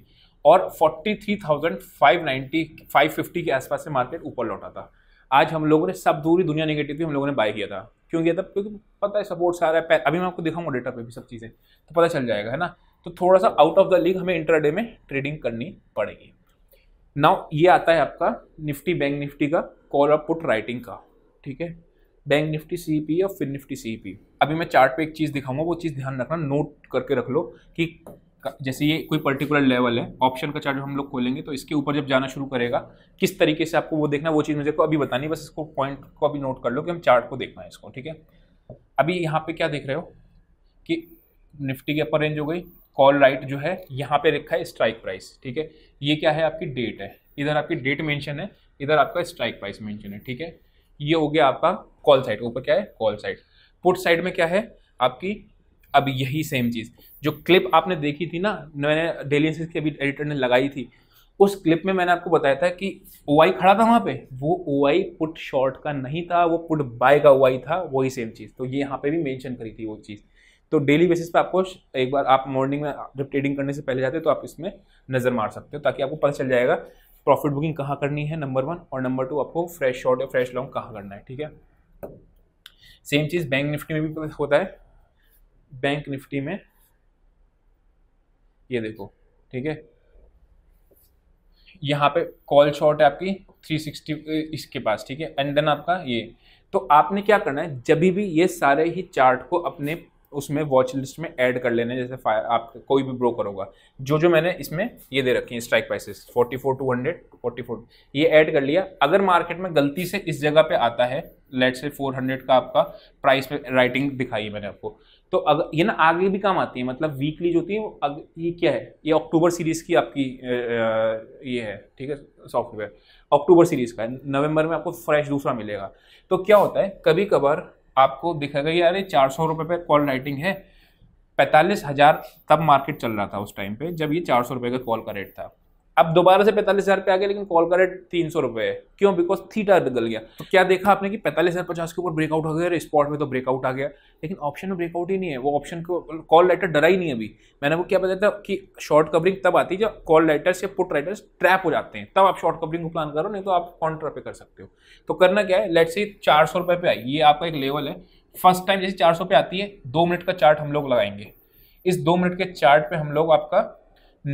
और forty three thousand five ninety five fifty के आसपास से मार्केट ऊपर लौटा था आज हम लोगों ने सब दूरी दुनिया निगेटिव थी हम लोगों ने बाय किया था क्यों किया था क्योंकि पता है सपोर्ट्स आ रहा है अभी मैं आपको दिखाऊंगा डेटा पे भी सब चीज़ें तो पता चल जाएगा है ना तो थोड़ा सा आउट ऑफ द लीग हमें इंटरडे में ट्रेडिंग करनी पड़ेगी नाउ ये आता है आपका निफ्टी बैंक निफ्टी का कॉल और पुट राइटिंग का ठीक है बैंक निफ्टी सी पी या फिर निफ्टी सी पी अभी मैं चार्ट पे एक चीज़ दिखाऊंगा वो चीज़ ध्यान रखना नोट करके रख लो कि जैसे ये कोई पर्टिकुलर लेवल है ऑप्शन का चार्ट हम लोग खोलेंगे तो इसके ऊपर जब जाना शुरू करेगा किस तरीके से आपको वो देखना वो चीज़ मुझे को अभी बतानी बस इसको पॉइंट को अभी नोट कर लो कि हम चार्ट को देखना है इसको ठीक है अभी यहाँ पे क्या देख रहे हो कि निफ्टी की अपर रेंज हो गई कॉल राइट जो है यहाँ पे रखा है स्ट्राइक प्राइस ठीक है ये क्या है आपकी डेट है इधर आपकी डेट मेंशन है इधर आपका स्ट्राइक प्राइस मेंशन है ठीक है ये हो गया आपका कॉल साइड ऊपर क्या है कॉल साइड पुट साइड में क्या है आपकी अब यही सेम चीज़ जो क्लिप आपने देखी थी ना मैंने डेली इंसिस के अभी एडिटर ने लगाई थी उस क्लिप में मैंने आपको बताया था कि ओ खड़ा था वहां पे वो ओ पुट शॉर्ट का नहीं था वो पुट बाय का ओ था वही सेम चीज़ तो ये यहाँ पे भी मेंशन करी थी वो चीज़ तो डेली बेसिस पे आपको एक बार आप मॉर्निंग में जब ट्रेडिंग करने से पहले जाते हो तो आप इसमें नज़र मार सकते हो ताकि आपको पता चल जाएगा प्रॉफिट बुकिंग कहाँ करनी है नंबर वन और नंबर टू आपको फ्रेश शॉर्ट या फ्रेश लॉन्ग कहाँ करना है ठीक है सेम चीज़ बैंक निफ्टी में भी होता है बैंक निफ्टी में ये देखो ठीक है यहाँ पे कॉल शॉर्ट है आपकी 360 इसके पास ठीक है एंड देन आपका ये तो आपने क्या करना है जब भी ये सारे ही चार्ट को अपने उसमें वॉच लिस्ट में ऐड कर लेने जैसे आप कोई भी ब्रोकर होगा जो जो मैंने इसमें ये दे रखी है strike prices forty four two hundred forty four ये ऐड कर लिया अगर मार्केट में गलती से इस जगह पे आता है लेट से फोर हंड्रेड का आपका प्राइस में राइटिंग दिखाई है मैंने आपको तो अगर ये ना आगे भी काम आती है मतलब वीकली जो होती है वो अग, ये क्या है ये अक्टूबर सीरीज़ की आपकी ये है ठीक है सॉफ्टवेयर अक्टूबर सीरीज़ का है नवंबर में आपको फ्रेश दूसरा मिलेगा तो क्या होता है कभी कभार आपको दिखेगा ये अरे चार सौ रुपये पे कॉल राइटिंग है पैंतालीस हज़ार तब मार्केट चल रहा था उस टाइम पे जब ये चार सौ रुपये का कॉल का रेट था अब दोबारा से पैंतालीस हजार पे आ गया लेकिन कॉल का रेट तीन सौ रुपए है क्यों बिकॉज थीटा बदल गया तो क्या देखा आपने कि पैंतालीस हजार पचास के ऊपर ब्रेकआउट हो गया स्पॉट में तो ब्रेकआउट आ गया लेकिन ऑप्शन में ब्रेकआउट ही नहीं है वो ऑप्शन को कॉल लेटर डरा ही नहीं अभी मैंने वो क्या बताया था कि शॉर्ट कवरिंग तब आती है जब कॉल लेटर्स या पुट राइटर्स ट्रैप हो जाते हैं तब आप शॉर्ट कवरिंग को प्लान करो नहीं तो आप कॉन्ट्रा पे कर सकते हो तो करना क्या है लेट से चार सौ रुपए पे आई ये आपका एक लेवल है फर्स्ट टाइम जैसे चार सौ पे आती है दो मिनट का चार्ट हम लोग लगाएंगे इस दो मिनट के चार्ट पे हम लोग आपका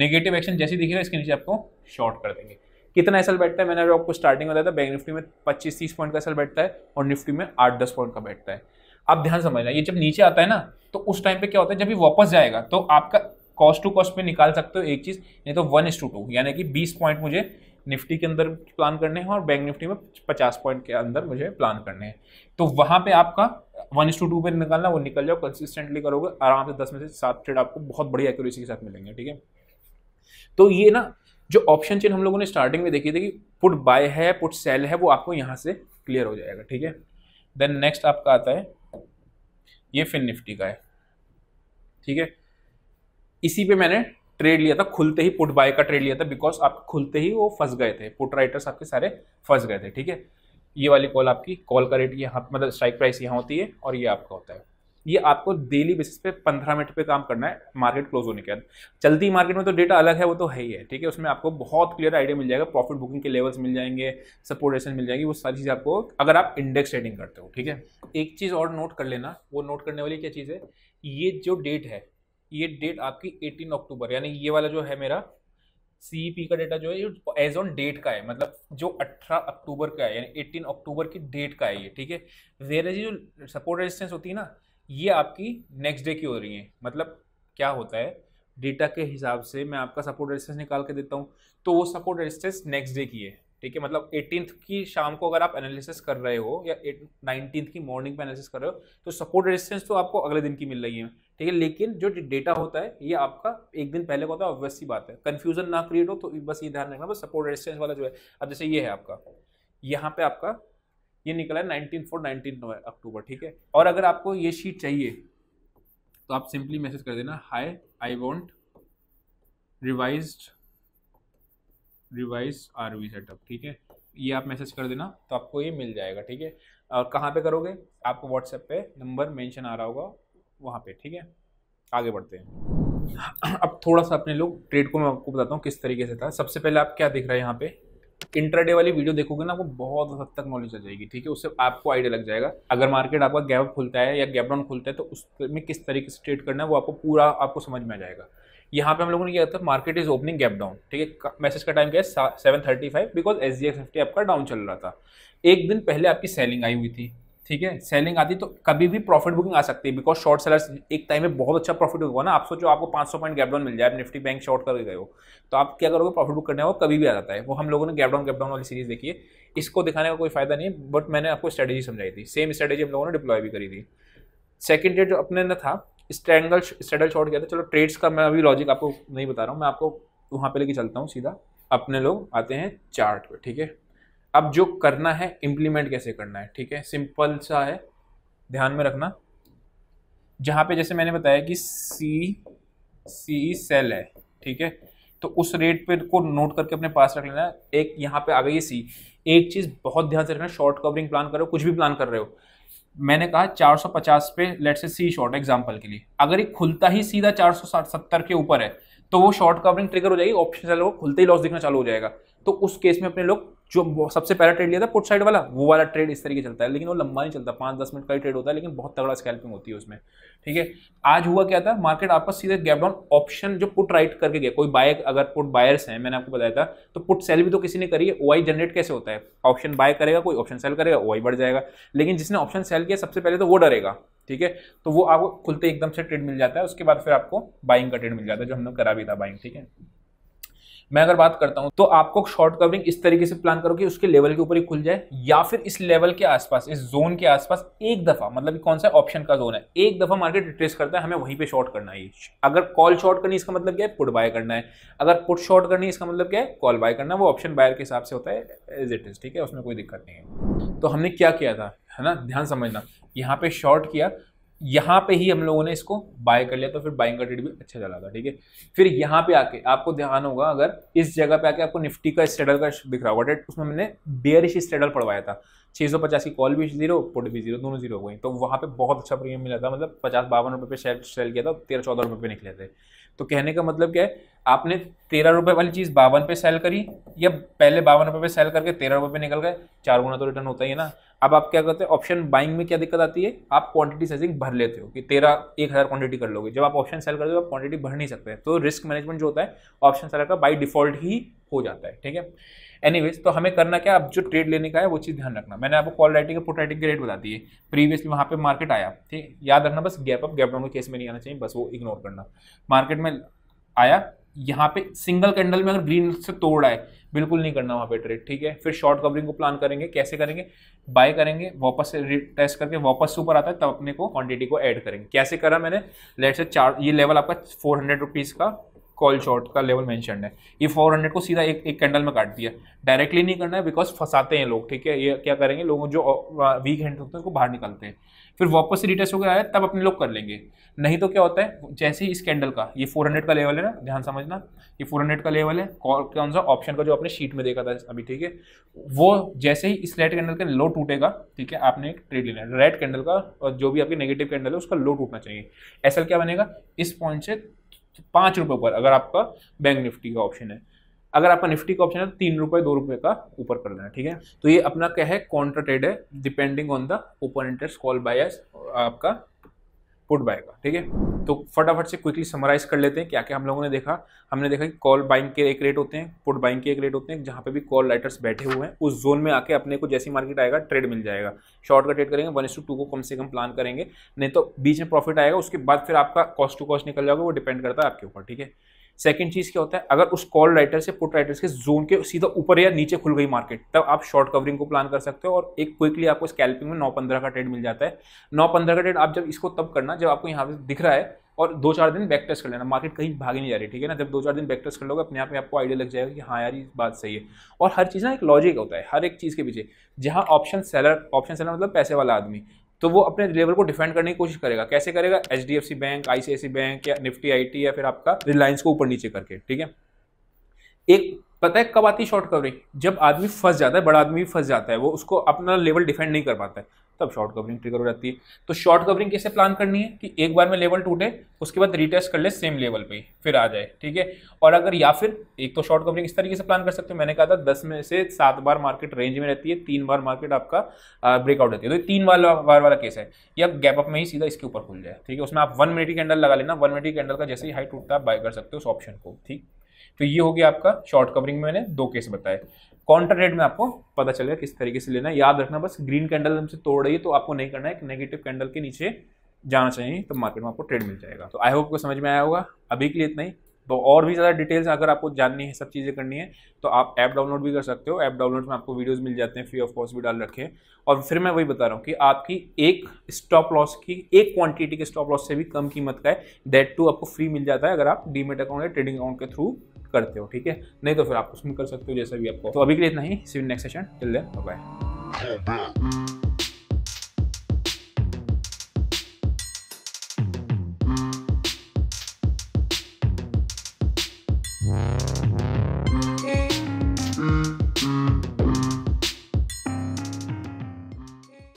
नेगेटिव एक्शन जैसे दिखेगा इसके नीचे आपको शॉर्ट कर देंगे कितना एसल बैठता है मैंने आपको स्टार्टिंग बताया था बैंक निफ्टी में पच्चीस तीस पॉइंट का एसल बैठता है और निफ्टी में आठ दस पॉइंट का बैठता है आप ध्यान समझना ये जब नीचे आता है ना तो उस टाइम पे क्या होता है जब ये वापस जाएगा तो आपका कॉस्ट टू कॉस्ट में निकाल सकते हो एक चीज़ नहीं तो वन इस टू टू यानी कि बीस पॉइंट मुझे निफ्टी के अंदर प्लान करने हैं और बैंक निफ्टी में पचास पॉइंट के अंदर मुझे प्लान करने हैं तो वहाँ पे आपका वन इस टू टू पर निकालना वो निकल जाओ कंसिस्टेंटली करोगे आराम से दस में से सात ट्रेड आपको बहुत बड़ी एक्यूरेसी के साथ मिलेंगे ठीक है तो ये ना जो ऑप्शन चेन हम लोगों ने स्टार्टिंग में देखी थी कि पुट बाय है पुट सेल है वो आपको यहाँ से क्लियर हो जाएगा ठीक है देन नेक्स्ट आपका आता है ये फिन निफ्टी का है ठीक है इसी पे मैंने ट्रेड लिया था खुलते ही पुट बाय का ट्रेड लिया था बिकॉज आप खुलते ही वो फंस गए थे पुट राइटर्स आपके सारे फंस गए थे ठीक है ये वाली कॉल आपकी कॉल का रेट यहाँ मतलब स्ट्राइक प्राइस यहाँ होती है और ये आपका होता है ये आपको डेली बेसिस पे पंद्रह मिनट पे काम करना है मार्केट क्लोज होने के बाद चलती मार्केट में तो डेटा अलग है वो तो है ही है ठीक है उसमें आपको बहुत क्लियर आइडिया मिल जाएगा प्रॉफिट बुकिंग के लेवल्स मिल जाएंगे सपोर्टेशन मिल जाएगी वो सारी चीज़ आपको अगर आप इंडेक्स ट्रेडिंग करते हो ठीक है एक चीज़ और नोट कर लेना वो नोट करने वाली क्या चीज़ है ये जो डेट है ये डेट आपकी एटीन अक्टूबर यानी ये वाला जो है मेरा सी e का डेटा जो है ये एज ऑन डेट का है मतलब जो 18 अक्टूबर का है यानी 18 अक्टूबर की डेट का है ये ठीक है वेयर जो सपोर्ट रेजिस्टेंस होती है ना ये आपकी नेक्स्ट डे की हो रही है मतलब क्या होता है डेटा के हिसाब से मैं आपका सपोर्ट रेजिस्टेंस निकाल के देता हूँ तो वो सपोर्ट रेजिस्टेंस नेक्स्ट डे की है ठीक है मतलब एटीनथ की शाम को अगर आप एनालिसिस कर रहे हो या नाइनटीन की मॉर्निंग में एनालिसिस कर रहे हो तो सपोर्ट रेजिस्टेंस तो आपको अगले दिन की मिल रही है ठीक है लेकिन जो डेटा होता है ये आपका एक दिन पहले का होता है ऑब्वियस सी बात है कन्फ्यूजन ना क्रिएट हो तो बस ये ध्यान रखना बस सपोर्ट रेजिस्टेंस वाला जो है अब जैसे ये है आपका यहाँ पे आपका ये निकला है नाइनटीन फोर नाइनटीन अक्टूबर ठीक है और अगर आपको ये शीट चाहिए तो आप सिंपली मैसेज कर देना hi I want revise revise our V setup ठीक है ये आप मैसेज कर देना तो आपको ये मिल जाएगा ठीक है और कहाँ पे करोगे आपको व्हाट्सएप पे नंबर मेंशन आ रहा होगा वहाँ पे ठीक है आगे बढ़ते हैं अब थोड़ा सा अपने लोग ट्रेड को मैं आपको बताता हूँ किस तरीके से था सबसे पहले आप क्या देख रहे हैं यहाँ पे इंटरडे वाली वीडियो देखोगे ना आपको बहुत हद तक नॉलेज आ जाएगी ठीक है उससे आपको आइडिया लग जाएगा अगर मार्केट आपका गैप खुलता है या गैप डाउन खुलता है तो उसमें किस तरीके से ट्रेड करना है वो आपको पूरा आपको समझ में आ जाएगा यहाँ पे हम लोगों ने किया था market is opening gap down ठीक है मैसेज का टाइम क्या है seven thirty five because S G F T आपका डाउन चल रहा था एक दिन पहले आपकी सेलिंग आई हुई थी ठीक है सेलिंग आती तो कभी भी प्रॉफिट बुकिंग आ सकती है बिकॉज शॉर्ट सेलर्स एक टाइम में बहुत अच्छा प्रॉफिट होगा ना आप सोचो आपको 500 पॉइंट गैपडाउन मिल जाए निफ्टी बैंक शॉर्ट करके गए हो तो आप क्या करोगे प्रॉफिट बुक करने वो कभी भी आ जाता है वो हम लोगों ने गैपडाउन गैपडाउन वाली सीरीज देखी है इसको दिखाने का कोई फायदा नहीं है बट मैंने आपको स्ट्रेटेजी समझाई थी सेम स्ट्रेटेजी हम लोगों ने डिप्लॉय भी करी थी सेकेंड डेट जो अपने ना था स्ट्रैंगल स्ट्रेडल शॉर्ट किया था चलो ट्रेड्स का मैं अभी लॉजिक आपको नहीं बता रहा हूँ मैं आपको वहाँ पे लेके चलता हूँ सीधा अपने लोग आते हैं चार्ट पे ठीक है अब जो करना है इम्प्लीमेंट कैसे करना है ठीक है सिंपल सा है ध्यान में रखना जहाँ पे जैसे मैंने बताया कि सी सी सेल है ठीक है तो उस रेट पे को नोट करके अपने पास रख लेना एक यहाँ पे आ गई सी एक चीज़ बहुत ध्यान से रखना शॉर्ट कवरिंग प्लान करो कुछ भी प्लान कर रहे हो मैंने कहा 450 पे लेट से सी शॉर्ट एग्जांपल के लिए अगर ये खुलता ही सीधा 470 के ऊपर है तो वो शॉर्ट कवरिंग ट्रिगर हो जाएगी ऑप्शन सेल वो खुलते ही लॉस दिखना चालू हो जाएगा तो उस केस में अपने लोग जो सबसे पहला ट्रेड लिया था पुट साइड वाला वो वाला ट्रेड इस तरीके चलता है लेकिन वो लंबा नहीं चलता पाँच दस मिनट का ही ट्रेड होता है लेकिन बहुत तगड़ा स्कैल्पिंग होती है उसमें ठीक है आज हुआ क्या था मार्केट आपका सीधे गैप डाउन ऑप्शन जो पुट राइट करके गया कोई बाय अगर पुट बायर्स हैं मैंने आपको बताया था तो पुट सेल भी तो किसी ने करी है ओआई जनरेट कैसे होता है ऑप्शन बाय करेगा कोई ऑप्शन सेल करेगा ओआई बढ़ जाएगा लेकिन जिसने ऑप्शन सेल किया सबसे पहले तो वो डरेगा ठीक है तो वो आपको खुलते एकदम से ट्रेड मिल जाता है उसके बाद फिर आपको बाइंग का ट्रेड मिल जाता है जो हमने करा भी था बाइंग ठीक है मैं अगर बात करता हूं तो आपको शॉर्ट कवरिंग इस तरीके से प्लान करो कि उसके लेवल के ऊपर ही खुल जाए या फिर इस लेवल के आसपास इस जोन के आसपास एक दफा मतलब कौन सा ऑप्शन का जोन है एक दफा मार्केट रिट्रेस करता है हमें वहीं पर शॉर्ट करना है अगर कॉल शॉर्ट करनी इसका मतलब क्या है पुट बाय करना है अगर पुट शॉर्ट करनी इसका मतलब क्या है कॉल बाय करना वो ऑप्शन बायर के हिसाब से होता है एज इट इज ठीक है उसमें कोई दिक्कत नहीं है तो हमने क्या किया था है ना ध्यान समझना यहाँ पे शॉर्ट किया यहाँ पे ही हम लोगों ने इसको बाय कर लिया तो फिर बाइंग का ट्रेड भी अच्छा चला था ठीक है फिर यहाँ पे आके आपको ध्यान होगा अगर इस जगह पे आके आपको निफ्टी का स्टेडल का दिख रहा होगा डेट उसमें मैंने बेयरिश स्टेडल पढ़वाया था 650 की कॉल भी जीरो पुट भी जीरो दोनों जीरो हो गई तो वहाँ पे बहुत अच्छा प्रीमियम मिला था मतलब पचास बावन रुपये पे शेयर सेल किया था तेरह चौदह रुपये पे निकले थे तो कहने का मतलब क्या है आपने तेरह रुपये वाली चीज़ बावन पे सेल करी या पहले बावन रुपये पे सेल करके तेरह रुपये पे निकल गए चार गुना तो रिटर्न होता ही है ना अब आप क्या करते हैं ऑप्शन बाइंग में क्या दिक्कत आती है आप क्वांटिटी साइजिंग भर लेते हो कि तेरह एक हज़ार क्वांटिटी कर लोगे जब आप ऑप्शन सेल करते हो आप क्वांटिटी भर नहीं सकते तो रिस्क मैनेजमेंट जो होता है ऑप्शन सेलर का बाई डिफॉल्ट ही हो जाता है ठीक है एनीवेज तो हमें करना क्या अब जो ट्रेड लेने का है वो चीज़ ध्यान रखना मैंने आपको कॉल राइटिंग और पुट राइटिंग के रेट बता दिए प्रीवियसली वहाँ पे मार्केट आया ठीक याद रखना बस gap up gap down case में नहीं आना चाहिए बस वो इग्नोर करना मार्केट में आया यहाँ पे सिंगल कैंडल में अगर ग्रीन से तोड़ आए बिल्कुल नहीं करना वहाँ पे ट्रेड ठीक है फिर शॉर्ट कवरिंग को प्लान करेंगे कैसे करेंगे बाय करेंगे वापस से टेस्ट करके वापस से ऊपर आता है तब अपने को क्वांटिटी को ऐड करेंगे कैसे करा मैंने लेट से चार ये लेवल आपका फोर हंड्रेड रुपीज़ का कॉल शॉर्ट का लेवल मैंशन है ये फोर हंड्रेड को सीधा एक एक कैंडल में काट दिया डायरेक्टली नहीं करना है बिकॉज फंसाते हैं लोग ठीक है ये क्या करेंगे लोगों जो वीक हैंड होते हैं उनको बाहर निकलते हैं फिर वापस से रिटेस्ट होकर आया तब अपने लोग कर लेंगे नहीं तो क्या होता है जैसे ही इस कैंडल का ये फोर हंड्रेड का लेवल है ना ध्यान समझना ये फोर हंड्रेड का लेवल है कॉल कौन सा ऑप्शन का जो आपने शीट में देखा था अभी ठीक है वो जैसे ही इस रेड कैंडल का लो टूटेगा ठीक है आपने एक ट्रेड लेना है रेड कैंडल का और जो भी आपके नेगेटिव कैंडल है उसका लो टूटना चाहिए ऐसा क्या बनेगा इस पॉइंट से पाँच रुपये ऊपर अगर आपका बैंक निफ्टी का ऑप्शन है अगर आपका निफ्टी का ऑप्शन है तो तीन रुपये दो रुपये का ऊपर कर देना ठीक है तो ये अपना क्या है कॉन्ट्रा ट्रेड है depending on the open interest call bias आपका पुट बाय का ठीक है तो फटाफट से क्विकली समराइज कर लेते हैं क्या क्या हम लोगों ने देखा हमने देखा कि कॉल बाइंग के एक रेट होते हैं पुट बाइंग के एक रेट होते हैं जहाँ पे भी कॉल राइटर्स बैठे हुए हैं उस जोन में आके अपने को जैसी मार्केट आएगा ट्रेड मिल जाएगा शॉर्ट का ट्रेड करेंगे वन को कम से कम प्लान करेंगे नहीं तो बीच में प्रॉफिट आएगा उसके बाद फिर आपका कॉस्ट टू कॉस्ट निकल जाएगा वो डिपेंड करता है आपके ऊपर ठीक है सेकंड चीज क्या होता है अगर उस कॉल राइटर से पुट राइटर्स के जोन के सीधा ऊपर या नीचे खुल गई मार्केट तब आप शॉर्ट कवरिंग को प्लान कर सकते हो और एक क्विकली आपको स्कैल्पिंग में नौ पंद्रह का ट्रेड मिल जाता है नौ पंद्रह का ट्रेड आप जब इसको तब करना जब आपको यहाँ पे दिख रहा है और दो चार दिन बैक टेस्ट कर लेना मार्केट कहीं भागी नहीं जा रही ठीक है ना जब दो चार दिन बैक टेस्ट कर लोगे अपने आप में आपको आइडिया लग जाएगा कि हाँ यार ये बात सही है और हर चीज़ ना एक लॉजिक होता है हर एक चीज़ के पीछे जहाँ ऑप्शन सेलर ऑप्शन सेलर मतलब पैसे वाला आदमी तो वो अपने लेवल को डिफेंड करने की कोशिश करेगा कैसे करेगा एच बैंक आईसीआईसी बैंक या निफ्टी आई या फिर आपका रिलायंस को ऊपर नीचे करके ठीक है एक पता है कब आती है शॉर्ट कवरिंग जब आदमी फंस जाता है बड़ा आदमी फंस जाता है वो उसको अपना लेवल डिफेंड नहीं कर पाता है तब शॉर्ट कवरिंग ट्रिगर हो जाती है तो शॉर्ट कवरिंग कैसे प्लान करनी है कि एक बार में लेवल टूटे उसके बाद रिटेस्ट कर ले सेम लेवल पे फिर आ जाए ठीक है और अगर या फिर एक तो शॉर्ट कवरिंग इस तरीके से प्लान कर सकते हो मैंने कहा था दस में से सात बार मार्केट रेंज में रहती है तीन बार मार्केट आपका ब्रेकआउट रहती है तो तीन वाला बार वाला केस है या गैप अप में ही सीधा इसके ऊपर खुल जाए ठीक है उसमें आप वन मिनट की कैंडल लगा लेना वन मिनट की कैंडल का जैसे ही हाई टूटता है बाय कर सकते हो उस ऑप्शन को ठीक तो ये हो गया आपका शॉर्ट कवरिंग में मैंने दो केस बताए काउंटर रेट में आपको पता चलेगा किस तरीके से लेना है याद रखना बस ग्रीन कैंडल हमसे तोड़ रही है तो आपको नहीं करना है कि नेगेटिव कैंडल के नीचे जाना चाहिए तो मार्केट में आपको ट्रेड मिल जाएगा तो आई होप को समझ में आया होगा अभी के लिए इतना ही तो और भी ज़्यादा डिटेल्स अगर आपको जाननी है सब चीज़ें करनी है तो आप ऐप डाउनलोड भी कर सकते हो ऐप डाउनलोड में आपको वीडियोज मिल जाते हैं फ्री ऑफ कॉस्ट भी डाल रखे हैं और फिर मैं वही बता रहा हूँ कि आपकी एक स्टॉप लॉस की एक क्वांटिटी के स्टॉप लॉस से भी कम कीमत का है दैट टू आपको फ्री मिल जाता है अगर आप डीमेट अकाउंट या ट्रेडिंग अकाउंट के थ्रू करते हो ठीक है नहीं तो फिर आप उसमें कर सकते हो जैसा भी आपको तो अभी के लिए इतना ही सिविल next session till then bye